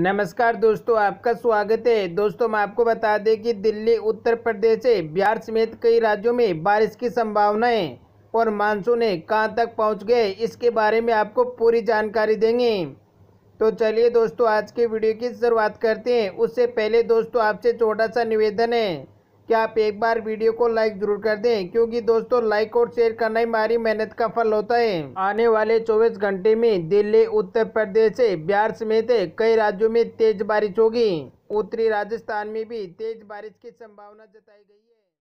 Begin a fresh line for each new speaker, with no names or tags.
नमस्कार दोस्तों आपका स्वागत है दोस्तों मैं आपको बता दें कि दिल्ली उत्तर प्रदेश से बिहार समेत कई राज्यों में बारिश की संभावनाएं और है कहां तक पहुंच गए इसके बारे में आपको पूरी जानकारी देंगे तो चलिए दोस्तों आज के वीडियो की शुरुआत करते हैं उससे पहले दोस्तों आपसे छोटा सा निवेदन है क्या आप एक बार वीडियो को लाइक जरूर कर दें क्योंकि दोस्तों लाइक और शेयर करना ही हमारी मेहनत का फल होता है आने वाले 24 घंटे में दिल्ली उत्तर प्रदेश से बिहार समेत कई राज्यों में तेज बारिश होगी उत्तरी राजस्थान में भी तेज बारिश की संभावना जताई गई है